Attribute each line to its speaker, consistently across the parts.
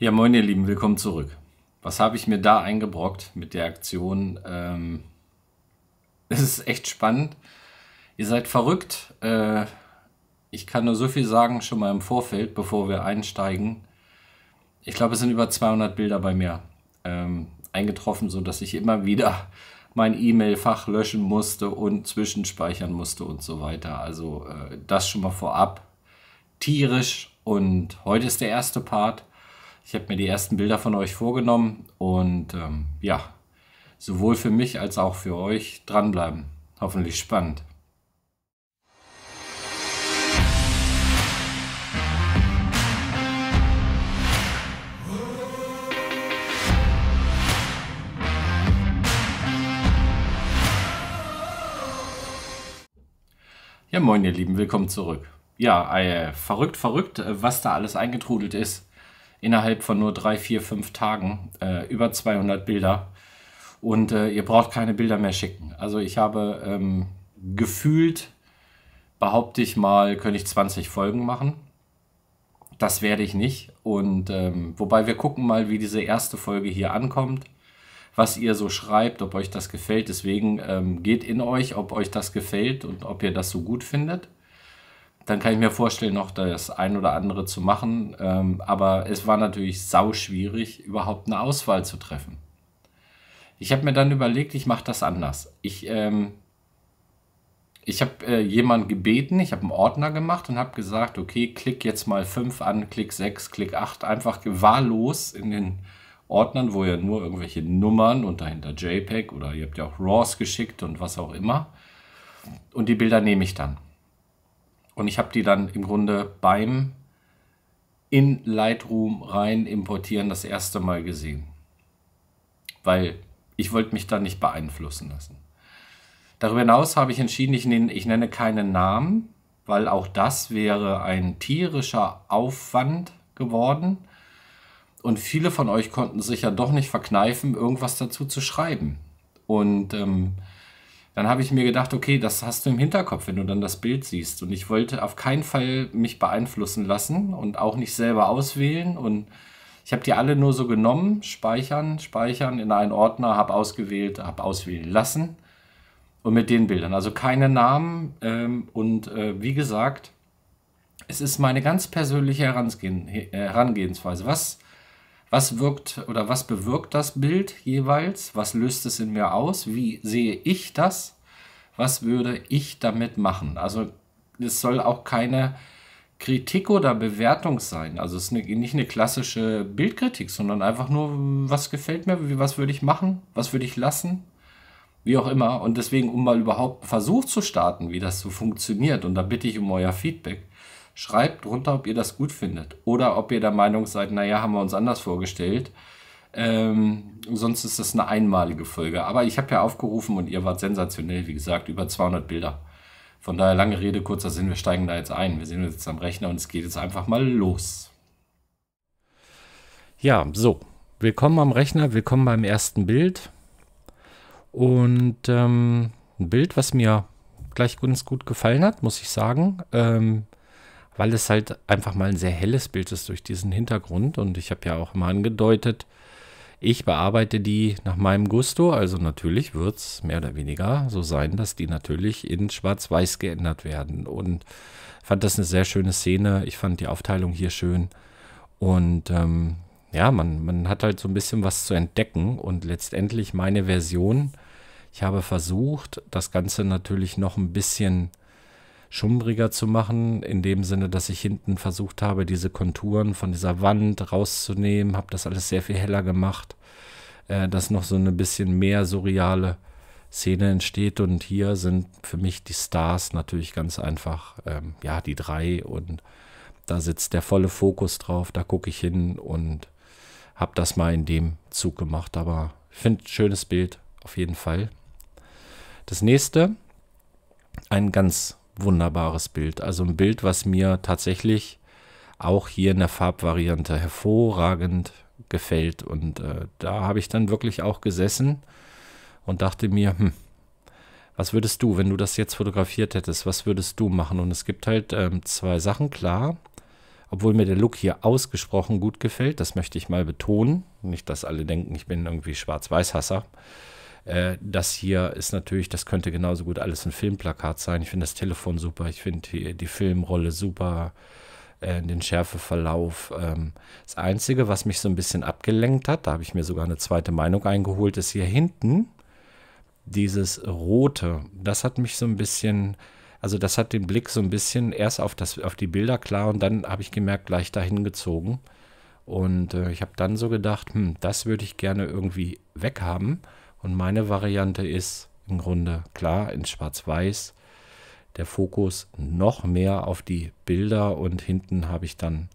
Speaker 1: Ja, moin ihr Lieben, willkommen zurück. Was habe ich mir da eingebrockt mit der Aktion? Ähm, es ist echt spannend. Ihr seid verrückt. Äh, ich kann nur so viel sagen, schon mal im Vorfeld, bevor wir einsteigen. Ich glaube, es sind über 200 Bilder bei mir ähm, eingetroffen, sodass ich immer wieder mein E-Mail-Fach löschen musste und zwischenspeichern musste und so weiter. Also äh, das schon mal vorab. Tierisch. Und heute ist der erste Part ich habe mir die ersten Bilder von euch vorgenommen und ähm, ja, sowohl für mich als auch für euch dranbleiben. Hoffentlich spannend. Ja, moin ihr Lieben, willkommen zurück. Ja, äh, verrückt, verrückt, äh, was da alles eingetrudelt ist innerhalb von nur drei, vier, fünf Tagen äh, über 200 Bilder. Und äh, ihr braucht keine Bilder mehr schicken. Also ich habe ähm, gefühlt, behaupte ich mal, könnte ich 20 Folgen machen. Das werde ich nicht. Und ähm, wobei wir gucken mal, wie diese erste Folge hier ankommt, was ihr so schreibt, ob euch das gefällt. Deswegen ähm, geht in euch, ob euch das gefällt und ob ihr das so gut findet dann kann ich mir vorstellen, noch das ein oder andere zu machen. Ähm, aber es war natürlich sau schwierig, überhaupt eine Auswahl zu treffen. Ich habe mir dann überlegt, ich mache das anders. Ich, ähm, ich habe äh, jemanden gebeten, ich habe einen Ordner gemacht und habe gesagt, okay, klick jetzt mal 5 an, klick 6, klick 8, einfach wahllos in den Ordnern, wo ja nur irgendwelche Nummern und dahinter JPEG oder ihr habt ja auch RAWs geschickt und was auch immer. Und die Bilder nehme ich dann. Und ich habe die dann im Grunde beim in Lightroom rein importieren das erste Mal gesehen. Weil ich wollte mich da nicht beeinflussen lassen. Darüber hinaus habe ich entschieden, ich nenne, ich nenne keinen Namen, weil auch das wäre ein tierischer Aufwand geworden. Und viele von euch konnten sich ja doch nicht verkneifen, irgendwas dazu zu schreiben. Und ähm, dann habe ich mir gedacht, okay, das hast du im Hinterkopf, wenn du dann das Bild siehst. Und ich wollte auf keinen Fall mich beeinflussen lassen und auch nicht selber auswählen. Und ich habe die alle nur so genommen, speichern, speichern in einen Ordner, habe ausgewählt, habe auswählen lassen. Und mit den Bildern. Also keine Namen. Ähm, und äh, wie gesagt, es ist meine ganz persönliche Herangehensweise. Was was wirkt oder was bewirkt das Bild jeweils? Was löst es in mir aus? Wie sehe ich das? Was würde ich damit machen? Also es soll auch keine Kritik oder Bewertung sein. Also es ist eine, nicht eine klassische Bildkritik, sondern einfach nur, was gefällt mir, was würde ich machen, was würde ich lassen, wie auch immer. Und deswegen, um mal überhaupt einen Versuch zu starten, wie das so funktioniert, und da bitte ich um euer Feedback, Schreibt drunter, ob ihr das gut findet oder ob ihr der Meinung seid, naja, haben wir uns anders vorgestellt. Ähm, sonst ist das eine einmalige Folge. Aber ich habe ja aufgerufen und ihr wart sensationell, wie gesagt, über 200 Bilder. Von daher lange Rede, kurzer Sinn, wir steigen da jetzt ein. Wir sehen uns jetzt am Rechner und es geht jetzt einfach mal los. Ja, so. Willkommen am Rechner, willkommen beim ersten Bild. Und ähm, ein Bild, was mir gleich ganz gut gefallen hat, muss ich sagen. Ähm, weil es halt einfach mal ein sehr helles Bild ist durch diesen Hintergrund. Und ich habe ja auch immer angedeutet, ich bearbeite die nach meinem Gusto. Also natürlich wird es mehr oder weniger so sein, dass die natürlich in Schwarz-Weiß geändert werden. Und fand das eine sehr schöne Szene. Ich fand die Aufteilung hier schön. Und ähm, ja, man, man hat halt so ein bisschen was zu entdecken. Und letztendlich meine Version. Ich habe versucht, das Ganze natürlich noch ein bisschen schummriger zu machen, in dem Sinne, dass ich hinten versucht habe, diese Konturen von dieser Wand rauszunehmen, habe das alles sehr viel heller gemacht, äh, dass noch so eine bisschen mehr surreale Szene entsteht und hier sind für mich die Stars natürlich ganz einfach, ähm, ja, die drei und da sitzt der volle Fokus drauf, da gucke ich hin und habe das mal in dem Zug gemacht, aber ich finde schönes Bild auf jeden Fall. Das nächste, ein ganz wunderbares Bild. Also ein Bild, was mir tatsächlich auch hier in der Farbvariante hervorragend gefällt. Und äh, da habe ich dann wirklich auch gesessen und dachte mir, hm, was würdest du, wenn du das jetzt fotografiert hättest, was würdest du machen? Und es gibt halt ähm, zwei Sachen, klar. Obwohl mir der Look hier ausgesprochen gut gefällt, das möchte ich mal betonen. Nicht, dass alle denken, ich bin irgendwie Schwarz-Weiß-Hasser. Äh, das hier ist natürlich, das könnte genauso gut alles ein Filmplakat sein. Ich finde das Telefon super, ich finde die, die, Filmrolle super, äh, den Schärfeverlauf. Ähm. Das Einzige, was mich so ein bisschen abgelenkt hat, da habe ich mir sogar eine zweite Meinung eingeholt, ist hier hinten dieses Rote. Das hat mich so ein bisschen also das hat den Blick so ein bisschen erst auf, das, auf die Bilder klar und dann habe ich gemerkt, gleich dahin gezogen. Und äh, ich habe dann so gedacht, hm, das würde ich gerne irgendwie weghaben. Und meine Variante ist im Grunde klar in Schwarz-Weiß der Fokus noch mehr auf die Bilder und hinten habe ich dann ein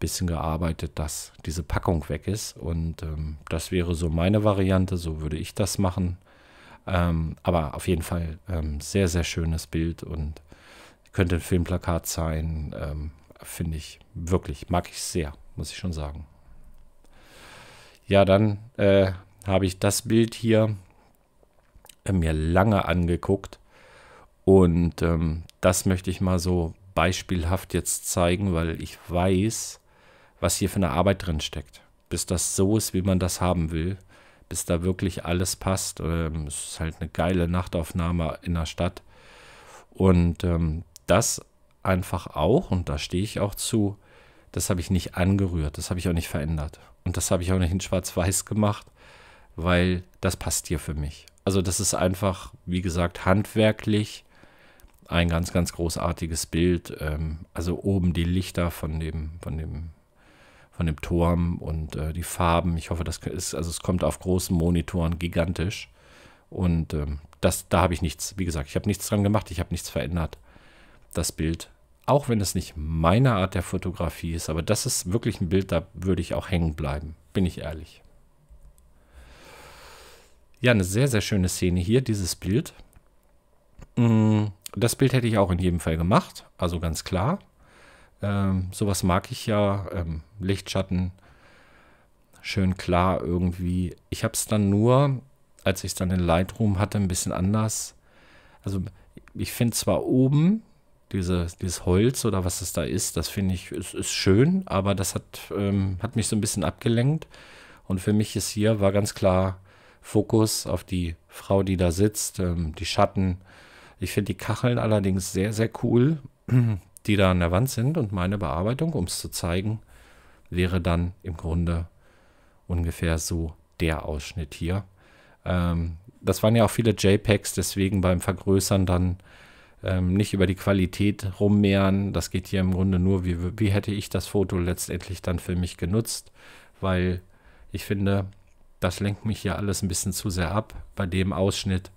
Speaker 1: bisschen gearbeitet, dass diese Packung weg ist. Und ähm, das wäre so meine Variante, so würde ich das machen. Ähm, aber auf jeden Fall ähm, sehr, sehr schönes Bild und könnte ein Filmplakat sein. Ähm, Finde ich wirklich, mag ich sehr, muss ich schon sagen. Ja, dann äh, habe ich das Bild hier äh, mir lange angeguckt. Und ähm, das möchte ich mal so beispielhaft jetzt zeigen, weil ich weiß, was hier für eine Arbeit drin steckt. Bis das so ist, wie man das haben will, bis da wirklich alles passt. Ähm, es ist halt eine geile Nachtaufnahme in der Stadt. Und ähm, das einfach auch, und da stehe ich auch zu, das habe ich nicht angerührt, das habe ich auch nicht verändert. Und das habe ich auch nicht in Schwarz-Weiß gemacht, weil das passt hier für mich. Also das ist einfach, wie gesagt, handwerklich ein ganz, ganz großartiges Bild. Ähm, also oben die Lichter von dem, von dem, von dem Turm und äh, die Farben. Ich hoffe, das ist, also es kommt auf großen Monitoren gigantisch. Und ähm, das, da habe ich nichts, wie gesagt, ich habe nichts dran gemacht, ich habe nichts verändert. Das Bild, auch wenn es nicht meine Art der Fotografie ist, aber das ist wirklich ein Bild, da würde ich auch hängen bleiben, bin ich ehrlich. Ja, eine sehr, sehr schöne Szene hier, dieses Bild. Mm, das Bild hätte ich auch in jedem Fall gemacht, also ganz klar. Ähm, sowas mag ich ja. Ähm, Lichtschatten, schön klar irgendwie. Ich habe es dann nur, als ich es dann in Lightroom hatte, ein bisschen anders. Also ich finde zwar oben diese, dieses Holz oder was es da ist, das finde ich, ist, ist, schön, aber das hat, ähm, hat mich so ein bisschen abgelenkt. Und für mich ist hier, war ganz klar Fokus auf die Frau, die da sitzt, ähm, die Schatten. Ich finde die Kacheln allerdings sehr, sehr cool, die da an der Wand sind. Und meine Bearbeitung, um es zu zeigen, wäre dann im Grunde ungefähr so der Ausschnitt hier. Ähm, das waren ja auch viele JPEGs, deswegen beim Vergrößern dann ähm, nicht über die Qualität rummehren. Das geht hier im Grunde nur, wie, wie hätte ich das Foto letztendlich dann für mich genutzt, weil ich finde, das lenkt mich hier alles ein bisschen zu sehr ab. Bei dem Ausschnitt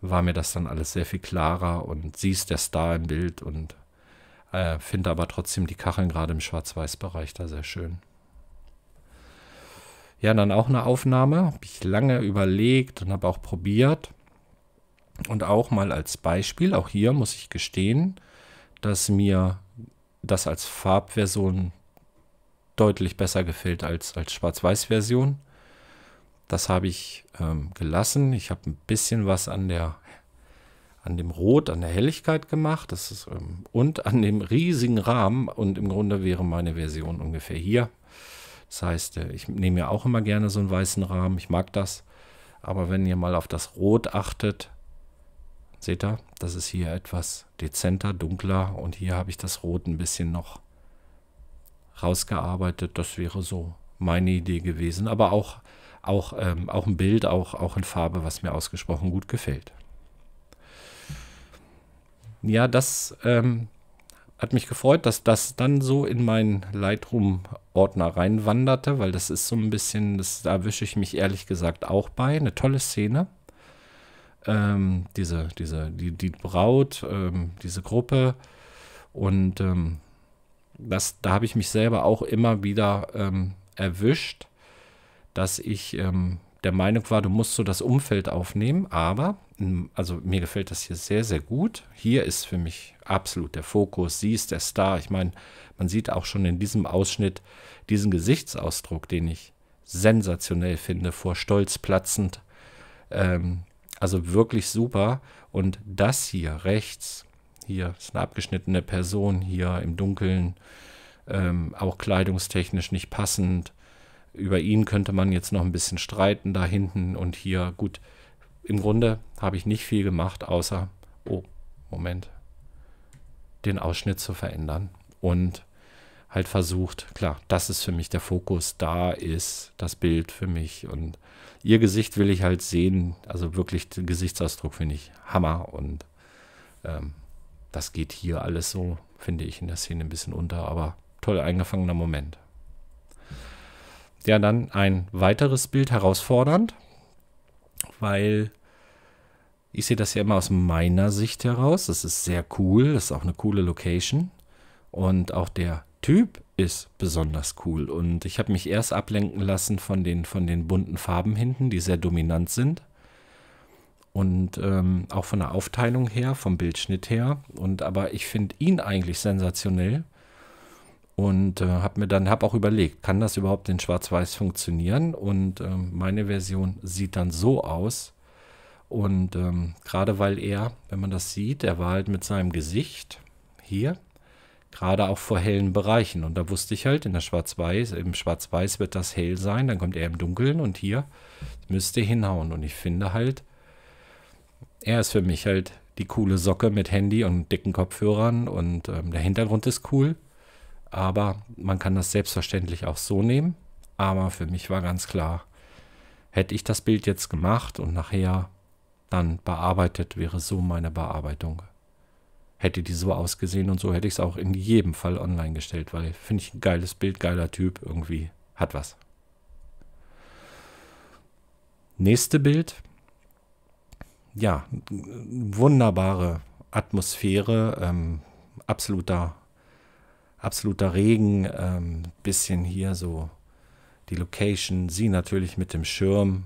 Speaker 1: war mir das dann alles sehr viel klarer und siehst der Star im Bild und äh, finde aber trotzdem die Kacheln gerade im Schwarz-Weiß-Bereich da sehr schön. Ja, dann auch eine Aufnahme. Habe ich lange überlegt und habe auch probiert. Und auch mal als Beispiel, auch hier muss ich gestehen, dass mir das als Farbversion deutlich besser gefällt als als Schwarz-Weiß-Version. Das habe ich ähm, gelassen. Ich habe ein bisschen was an der an dem Rot, an der Helligkeit gemacht das ist, ähm, und an dem riesigen Rahmen. Und im Grunde wäre meine Version ungefähr hier. Das heißt, äh, ich nehme ja auch immer gerne so einen weißen Rahmen. Ich mag das. Aber wenn ihr mal auf das Rot achtet, seht ihr, das ist hier etwas dezenter, dunkler. Und hier habe ich das Rot ein bisschen noch rausgearbeitet. Das wäre so meine Idee gewesen. Aber auch auch, ähm, auch ein Bild, auch, auch in Farbe, was mir ausgesprochen gut gefällt. Ja, das ähm, hat mich gefreut, dass das dann so in meinen Lightroom-Ordner reinwanderte, weil das ist so ein bisschen, das, da wische ich mich ehrlich gesagt auch bei. Eine tolle Szene. Ähm, diese, diese, die, die Braut, ähm, diese Gruppe. Und ähm, das, da habe ich mich selber auch immer wieder ähm, erwischt, dass ich ähm, der Meinung war, du musst so das Umfeld aufnehmen, aber also mir gefällt das hier sehr, sehr gut. Hier ist für mich absolut der Fokus. Sie ist der Star. Ich meine, man sieht auch schon in diesem Ausschnitt diesen Gesichtsausdruck, den ich sensationell finde, vor Stolz platzend. Ähm, also wirklich super. Und das hier rechts, hier ist eine abgeschnittene Person, hier im Dunkeln, ähm, auch kleidungstechnisch nicht passend. Über ihn könnte man jetzt noch ein bisschen streiten, da hinten und hier. Gut, im Grunde habe ich nicht viel gemacht, außer, oh, Moment, den Ausschnitt zu verändern und halt versucht, klar, das ist für mich der Fokus, da ist das Bild für mich und ihr Gesicht will ich halt sehen, also wirklich den Gesichtsausdruck finde ich Hammer und ähm, das geht hier alles so, finde ich, in der Szene ein bisschen unter, aber toll eingefangener Moment ja dann ein weiteres Bild herausfordernd, weil ich sehe das ja immer aus meiner Sicht heraus. Das ist sehr cool, das ist auch eine coole Location und auch der Typ ist besonders cool und ich habe mich erst ablenken lassen von den, von den bunten Farben hinten, die sehr dominant sind und ähm, auch von der Aufteilung her, vom Bildschnitt her und aber ich finde ihn eigentlich sensationell und äh, habe mir dann hab auch überlegt, kann das überhaupt in Schwarz-Weiß funktionieren? Und ähm, meine Version sieht dann so aus. Und ähm, gerade weil er, wenn man das sieht, er war halt mit seinem Gesicht hier gerade auch vor hellen Bereichen. Und da wusste ich halt, in der Schwarz-Weiß, im Schwarz-Weiß wird das hell sein, dann kommt er im Dunkeln und hier müsste hinhauen. Und ich finde halt, er ist für mich halt die coole Socke mit Handy und dicken Kopfhörern und ähm, der Hintergrund ist cool aber man kann das selbstverständlich auch so nehmen. Aber für mich war ganz klar, hätte ich das Bild jetzt gemacht und nachher dann bearbeitet, wäre so meine Bearbeitung. Hätte die so ausgesehen und so hätte ich es auch in jedem Fall online gestellt, weil finde ich ein geiles Bild, geiler Typ, irgendwie hat was. Nächste Bild. Ja, wunderbare Atmosphäre, ähm, absoluter absoluter Regen, ähm, bisschen hier so die Location, sie natürlich mit dem Schirm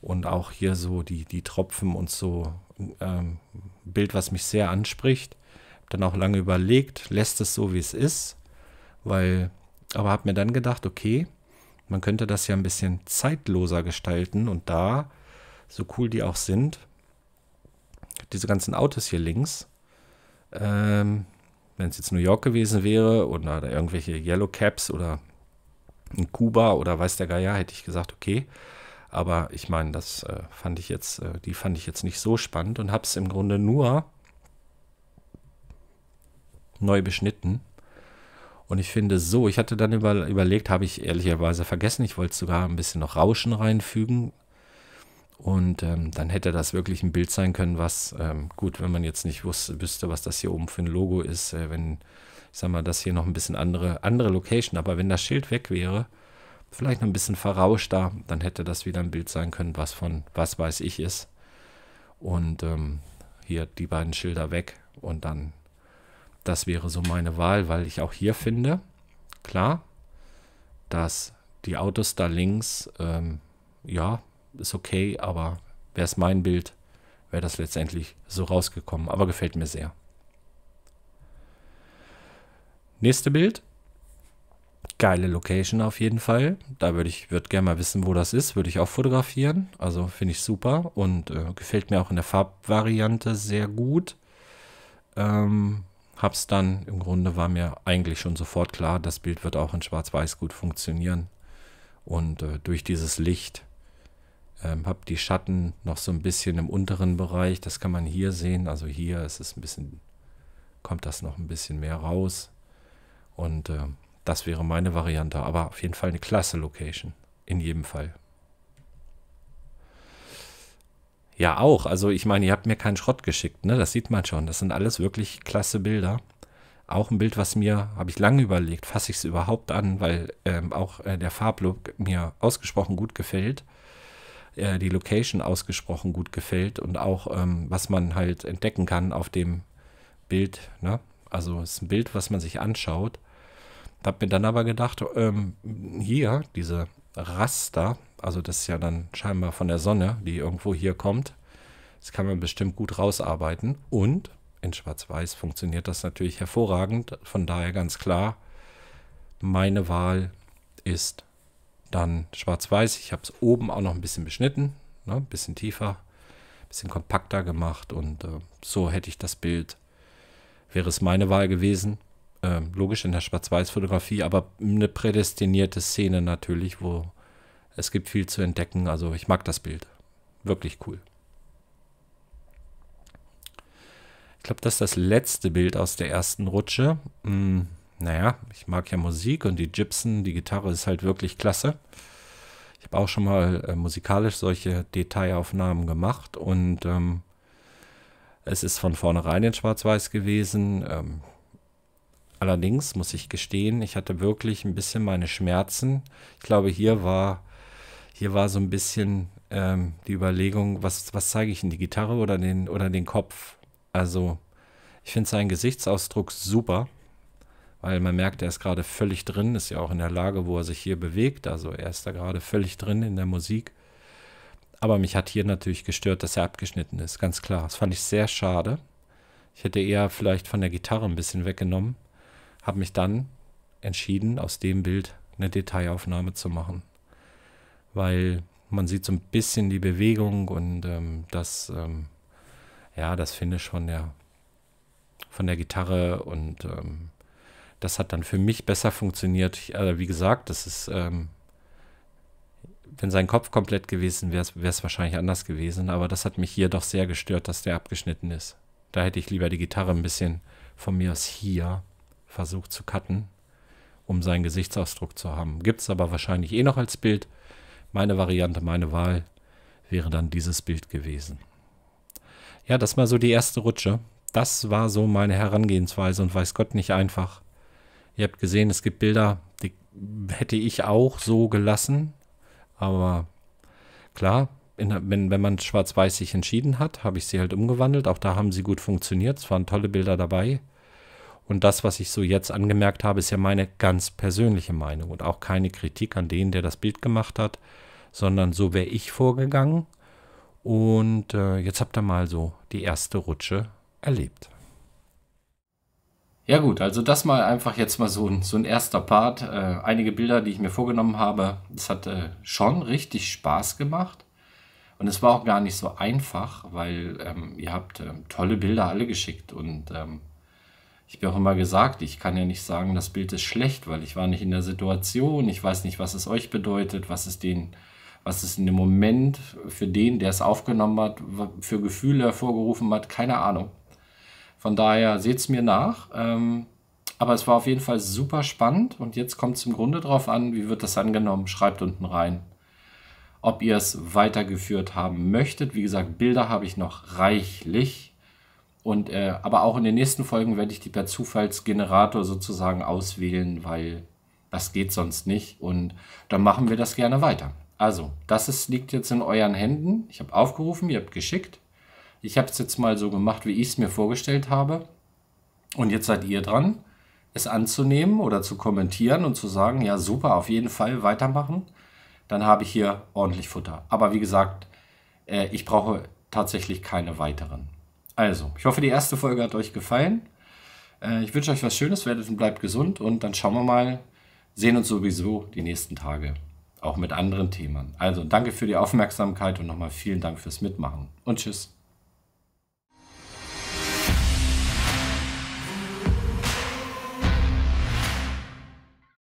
Speaker 1: und auch hier so die, die Tropfen und so ähm, Bild, was mich sehr anspricht. dann auch lange überlegt, lässt es so, wie es ist, weil, aber habe mir dann gedacht, okay, man könnte das ja ein bisschen zeitloser gestalten und da, so cool die auch sind, diese ganzen Autos hier links, ähm, wenn es jetzt New York gewesen wäre oder irgendwelche Yellow Caps oder in Kuba oder weiß der Geier, hätte ich gesagt, okay. Aber ich meine, das äh, fand ich jetzt, äh, die fand ich jetzt nicht so spannend und habe es im Grunde nur neu beschnitten. Und ich finde so, ich hatte dann über, überlegt, habe ich ehrlicherweise vergessen, ich wollte sogar ein bisschen noch Rauschen reinfügen, und ähm, dann hätte das wirklich ein Bild sein können, was, ähm, gut, wenn man jetzt nicht wusste, wüsste, was das hier oben für ein Logo ist, äh, wenn, ich sag mal, das hier noch ein bisschen andere, andere Location, aber wenn das Schild weg wäre, vielleicht noch ein bisschen verrauschter, dann hätte das wieder ein Bild sein können, was von was weiß ich ist. Und ähm, hier die beiden Schilder weg und dann, das wäre so meine Wahl, weil ich auch hier finde, klar, dass die Autos da links, ähm, ja, ist okay, aber wäre es mein Bild, wäre das letztendlich so rausgekommen. Aber gefällt mir sehr. Nächste Bild. Geile Location auf jeden Fall. Da würde ich würd gerne mal wissen, wo das ist. Würde ich auch fotografieren. Also finde ich super und äh, gefällt mir auch in der Farbvariante sehr gut. Ähm, hab's dann im Grunde war mir eigentlich schon sofort klar, das Bild wird auch in Schwarz-Weiß gut funktionieren. Und äh, durch dieses Licht ähm, habe die Schatten noch so ein bisschen im unteren Bereich. Das kann man hier sehen. Also hier ist es ein bisschen, kommt das noch ein bisschen mehr raus. Und äh, das wäre meine Variante. Aber auf jeden Fall eine klasse Location. In jedem Fall. Ja, auch. Also ich meine, ihr habt mir keinen Schrott geschickt. Ne? Das sieht man schon. Das sind alles wirklich klasse Bilder. Auch ein Bild, was mir, habe ich lange überlegt, fasse ich es überhaupt an, weil ähm, auch äh, der Farblook mir ausgesprochen gut gefällt äh, die Location ausgesprochen gut gefällt und auch, ähm, was man halt entdecken kann auf dem Bild. Ne? Also es ist ein Bild, was man sich anschaut. Hab mir dann aber gedacht, ähm, hier, diese Raster, also das ist ja dann scheinbar von der Sonne, die irgendwo hier kommt. Das kann man bestimmt gut rausarbeiten. Und in Schwarz-Weiß funktioniert das natürlich hervorragend. Von daher ganz klar, meine Wahl ist dann schwarz-weiß. Ich habe es oben auch noch ein bisschen beschnitten, ne? ein bisschen tiefer, ein bisschen kompakter gemacht. Und äh, so hätte ich das Bild, wäre es meine Wahl gewesen. Äh, logisch in der Schwarz-Weiß-Fotografie, aber eine prädestinierte Szene natürlich, wo es gibt viel zu entdecken. Also ich mag das Bild. Wirklich cool. Ich glaube, das ist das letzte Bild aus der ersten Rutsche. Hm naja, ich mag ja Musik und die Gibson, die Gitarre ist halt wirklich klasse. Ich habe auch schon mal äh, musikalisch solche Detailaufnahmen gemacht und ähm, es ist von vornherein in Schwarz-Weiß gewesen. Ähm, allerdings muss ich gestehen, ich hatte wirklich ein bisschen meine Schmerzen. Ich glaube, hier war, hier war so ein bisschen ähm, die Überlegung, was, was zeige ich in die Gitarre oder den, oder den Kopf? Also, ich finde seinen Gesichtsausdruck super weil man merkt, er ist gerade völlig drin, ist ja auch in der Lage, wo er sich hier bewegt, also er ist da gerade völlig drin in der Musik. Aber mich hat hier natürlich gestört, dass er abgeschnitten ist, ganz klar. Das fand ich sehr schade. Ich hätte eher vielleicht von der Gitarre ein bisschen weggenommen, habe mich dann entschieden, aus dem Bild eine Detailaufnahme zu machen, weil man sieht so ein bisschen die Bewegung und ähm, das, ähm, ja, das Finish von der, von der Gitarre und ähm, das hat dann für mich besser funktioniert. Ich, also wie gesagt, das ist, ähm, wenn sein Kopf komplett gewesen wäre, wäre es wahrscheinlich anders gewesen. Aber das hat mich hier doch sehr gestört, dass der abgeschnitten ist. Da hätte ich lieber die Gitarre ein bisschen von mir aus hier versucht zu cutten, um seinen Gesichtsausdruck zu haben. Gibt es aber wahrscheinlich eh noch als Bild. Meine Variante, meine Wahl wäre dann dieses Bild gewesen. Ja, das war so die erste Rutsche. Das war so meine Herangehensweise und weiß Gott nicht einfach. Ihr habt gesehen, es gibt Bilder, die hätte ich auch so gelassen. Aber klar, in, wenn, wenn man schwarz-weiß sich entschieden hat, habe ich sie halt umgewandelt. Auch da haben sie gut funktioniert. Es waren tolle Bilder dabei. Und das, was ich so jetzt angemerkt habe, ist ja meine ganz persönliche Meinung und auch keine Kritik an den, der das Bild gemacht hat, sondern so wäre ich vorgegangen. Und äh, jetzt habt ihr mal so die erste Rutsche erlebt. Ja gut, also das mal einfach jetzt mal so ein, so ein erster Part. Äh, einige Bilder, die ich mir vorgenommen habe. Es hat äh, schon richtig Spaß gemacht. Und es war auch gar nicht so einfach, weil ähm, ihr habt ähm, tolle Bilder alle geschickt. Und ähm, ich bin auch immer gesagt, ich kann ja nicht sagen, das Bild ist schlecht, weil ich war nicht in der Situation. Ich weiß nicht, was es euch bedeutet, was es den, was es in dem Moment für den, der es aufgenommen hat, für Gefühle hervorgerufen hat. Keine Ahnung. Von daher seht es mir nach. Ähm, aber es war auf jeden Fall super spannend und jetzt kommt es im Grunde darauf an, wie wird das angenommen? Schreibt unten rein, ob ihr es weitergeführt haben möchtet. Wie gesagt, Bilder habe ich noch reichlich. Und, äh, aber auch in den nächsten Folgen werde ich die per Zufallsgenerator sozusagen auswählen, weil das geht sonst nicht. Und dann machen wir das gerne weiter. Also, das ist, liegt jetzt in euren Händen. Ich habe aufgerufen, ihr habt geschickt. Ich habe es jetzt mal so gemacht, wie ich es mir vorgestellt habe. Und jetzt seid ihr dran, es anzunehmen oder zu kommentieren und zu sagen, ja super, auf jeden Fall weitermachen. Dann habe ich hier ordentlich Futter. Aber wie gesagt, äh, ich brauche tatsächlich keine weiteren. Also, ich hoffe, die erste Folge hat euch gefallen. Äh, ich wünsche euch was Schönes, werdet und bleibt gesund und dann schauen wir mal, sehen uns sowieso die nächsten Tage auch mit anderen Themen. Also danke für die Aufmerksamkeit und nochmal vielen Dank fürs Mitmachen und tschüss.